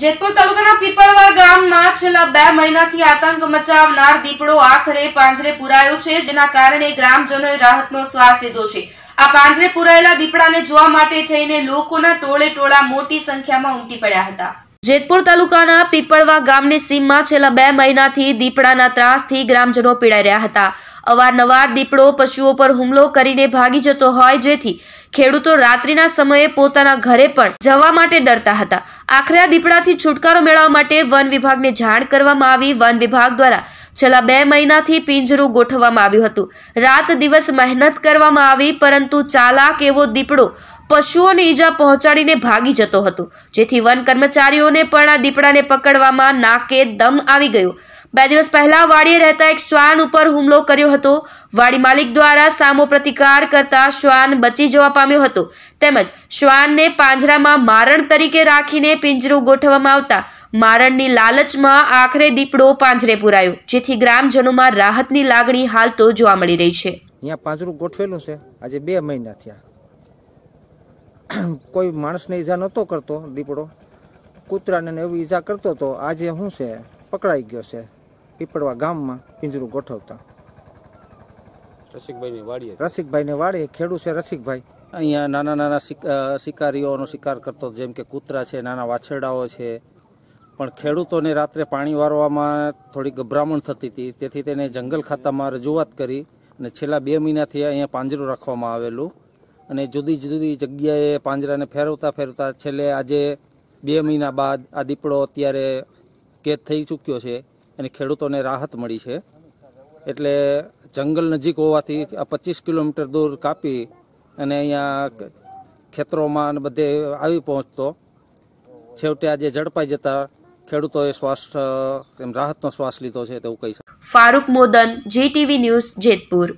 જેતપુર તાલુકાના પીપળવા ગામમાં છેલ્લા બે મહિનાથી આતંક મચાવનાર દીપડો આખરે પાંજરે પુરાયો છે જેના કારણે ગ્રામજનોએ રાહતનો શ્વાસ લીધો છે આ પાંજરે પુરાયેલા દીપડાને જોવા માટે થઈને લોકોના ટોળે ટોળા મોટી સંખ્યામાં ઉમટી પડ્યા હતા જેતપુર તાલુકાના પીપળવા ગામની સીમમાં છેલ્લા બે મહિનાથી દીપડાના ત્રાસથી ગ્રામજનો પીડાઈ રહ્યા હતા અવારનવાર દીપડો પશુઓ પર હુમલો કરીને ભાગી જતો હોય જેથી ખેડૂતો રાત્રિના સમયે પોતાના ઘરે પણ જવા માટે ડરતા હતા આખરે આ દીપડાથી છુટકારો મેળવવા માટે વન વિભાગને જાણ કરવામાં આવી વન વિભાગ દ્વારા છેલ્લા બે મહિનાથી પિંજરું ગોઠવવામાં આવ્યું હતું રાત દિવસ મહેનત કરવામાં આવી પરંતુ ચાલાક એવો દીપડો પશુઓને ઈજા પહોંચાડીને ભાગી જતો હતો જેથી વન કર્મચારીઓને પણ આ દીપડાને પકડવામાં નાકે દમ આવી ગયો બે દિવસ પહેલા વાડીએ રહેતા એક શ્વાન ઉપર હુમલો કર્યો હતો વાડી માલિક દ્વારા સામો પ્રતિકાર કરતા શ્વાન બચી જવા પામ્યો હતો તેમજ શ્વાનને પાંજરામાં મારણ તરીકે રાખીને પિંજરું ગોઠવવામાં આવતા મારણની લાલચમાં આખરે દીપડો પાંજરે પુરાયો જેથી ગ્રામજનોમાં રાહતની લાગણી હાલ તો જોવા મળી રહી છે અહીંયા પાંજરું ગોઠવેલું છે આજે બે મહિના થયા કોઈ માણસને ઈજા નહોતો કરતો દીપડો કૂતરાને એવી ઈજા કરતો હતો આજે શું છે પકડાઈ ગયો છે પીપળવા ગામમાં પિંજરું ગોઠવતા રસિકભાઈની વાડીએ રસિકભાઈને વાડીએ ખેડૂત છે રસિકભાઈ અહીંયા નાના નાના શિકારીઓનો શિકાર કરતો જેમ કે કૂતરા છે નાના વાછરડાઓ છે પણ ખેડૂતોને રાત્રે પાણી વારવામાં થોડી ગભરામણ થતી હતી તેથી તેને જંગલ ખાતામાં રજૂઆત કરી અને છેલ્લા બે મહિનાથી અહીંયા પાંજરું રાખવામાં આવેલું અને જુદી જુદી જગ્યાએ પાંજરાને ફેરવતા ફેરવતા છેલ્લે આજે બે મહિના બાદ આ દીપડો અત્યારે કેદ થઈ ચૂક્યો છે અને ખેડૂતોને રાહત મળી છે એટલે જંગલ નજીક હોવાથી આ પચીસ કિલોમીટર દૂર કાપી અને અહીંયા ખેતરોમાં અને બધે આવી પહોંચતો છેવટે આજે ઝડપાઈ જતા ખેડૂતોએ શ્વાસ એમ રાહતનો શ્વાસ લીધો છે તેવું કહી શકાય ફારૂક મોદન જીટીવી ન્યૂઝ જેતપુર